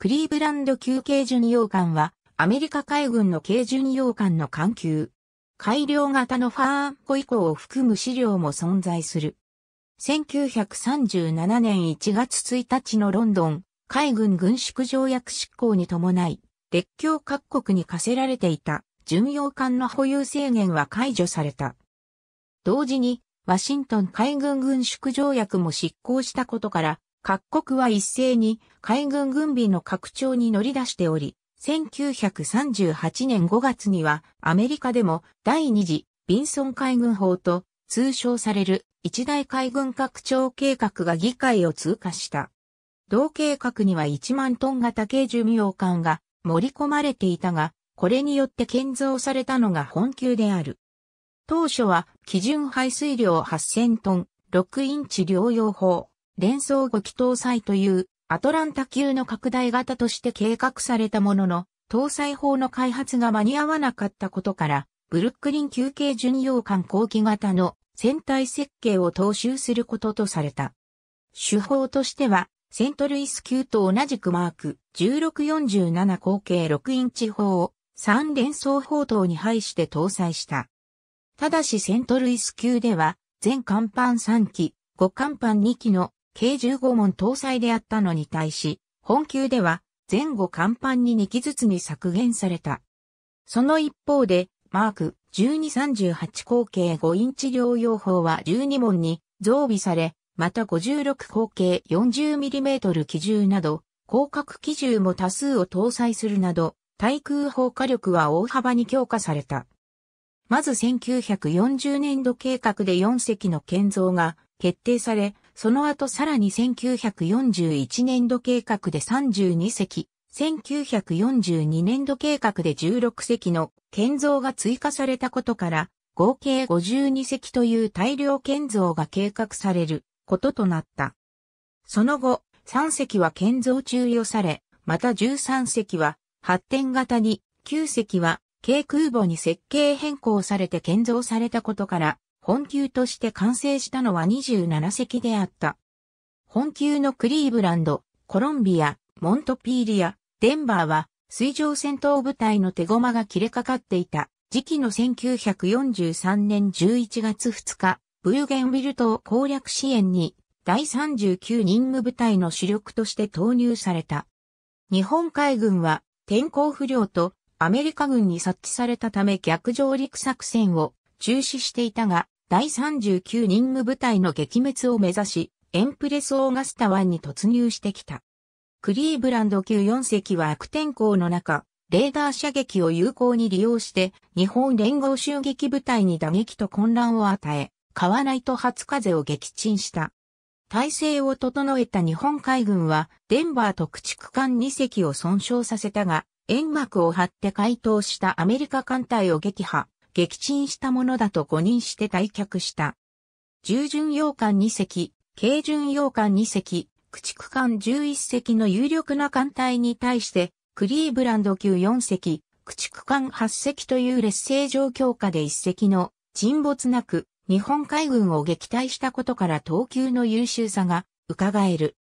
クリーブランド級軽巡洋艦は、アメリカ海軍の軽巡洋艦の艦級。改良型のファーンコ以降を含む資料も存在する。1937年1月1日のロンドン、海軍軍縮条約執行に伴い、列強各国に課せられていた巡洋艦の保有制限は解除された。同時に、ワシントン海軍軍縮条約も執行したことから、各国は一斉に海軍軍備の拡張に乗り出しており、1938年5月にはアメリカでも第二次ビンソン海軍法と通称される一大海軍拡張計画が議会を通過した。同計画には1万トン型軽寿命艦が盛り込まれていたが、これによって建造されたのが本級である。当初は基準排水量8000トン、6インチ療養法、連想後機搭載というアトランタ級の拡大型として計画されたものの、搭載法の開発が間に合わなかったことから、ブルックリン級系巡洋艦後期型の船体設計を踏襲することとされた。手法としては、セントルイス級と同じくマーク1647口径6インチ砲を3連装砲塔に配して搭載した。ただしセントルイス級では、全艦板3機、5艦板2機の計15門搭載であったのに対し、本級では前後甲板に2機ずつに削減された。その一方で、マーク1238口径5インチ療養法は12門に増備され、また56口径 40mm 機銃など、広角機銃も多数を搭載するなど、対空砲火力は大幅に強化された。まず1940年度計画で4隻の建造が決定され、その後さらに1941年度計画で32隻、1942年度計画で16隻の建造が追加されたことから、合計52隻という大量建造が計画されることとなった。その後、3隻は建造中予され、また13隻は発展型に、9隻は軽空母に設計変更されて建造されたことから、本級として完成したのは27隻であった。本級のクリーブランド、コロンビア、モントピーリア、デンバーは水上戦闘部隊の手駒が切れかかっていた時期の1943年11月2日、ブーゲンウィル島攻略支援に第39任務部隊の主力として投入された。日本海軍は天候不良とアメリカ軍に察知されたため逆上陸作戦を中止していたが、第39任務部隊の撃滅を目指し、エンプレス・オーガスタ湾に突入してきた。クリーブランド級4隻は悪天候の中、レーダー射撃を有効に利用して、日本連合襲撃部隊に打撃と混乱を与え、カワナイト初風を撃沈した。体制を整えた日本海軍は、デンバーと駆逐艦2隻を損傷させたが、煙幕を張って回答したアメリカ艦隊を撃破。撃沈したものだと誤認して退却した。従巡洋艦2隻、軽巡洋艦2隻、駆逐艦11隻の有力な艦隊に対して、クリーブランド級4隻、駆逐艦8隻という劣勢状況下で1隻の沈没なく日本海軍を撃退したことから等級の優秀さが伺える。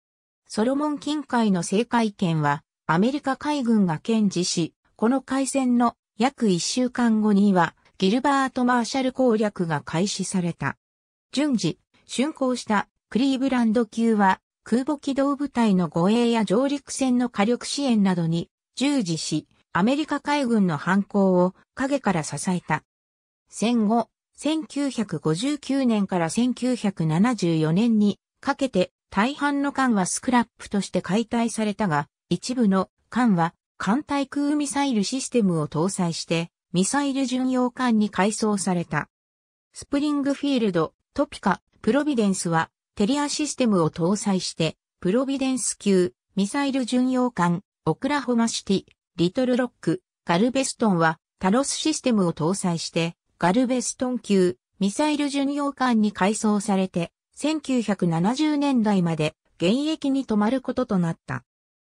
ソロモン近海の制海権はアメリカ海軍が堅持し、この海戦の約1週間後にはギルバート・マーシャル攻略が開始された。順次、竣工したクリーブランド級は空母機動部隊の護衛や上陸船の火力支援などに従事し、アメリカ海軍の反抗を影から支えた。戦後、1959年から1974年にかけて大半の艦はスクラップとして解体されたが、一部の艦は艦対空ミサイルシステムを搭載してミサイル巡洋艦に改装された。スプリングフィールド、トピカ、プロビデンスは、テリアシステムを搭載して、プロビデンス級、ミサイル巡洋艦、オクラホマシティ、リトルロック、ガルベストンは、タロスシステムを搭載して、ガルベストン級、ミサイル巡洋艦に改装されて、1970年代まで現役に止まることとなった。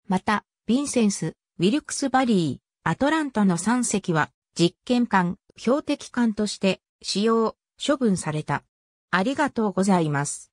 また、ヴィンセンス、ウィルクスバリー、アトランタの3隻は、実験管、標的艦として使用、処分された。ありがとうございます。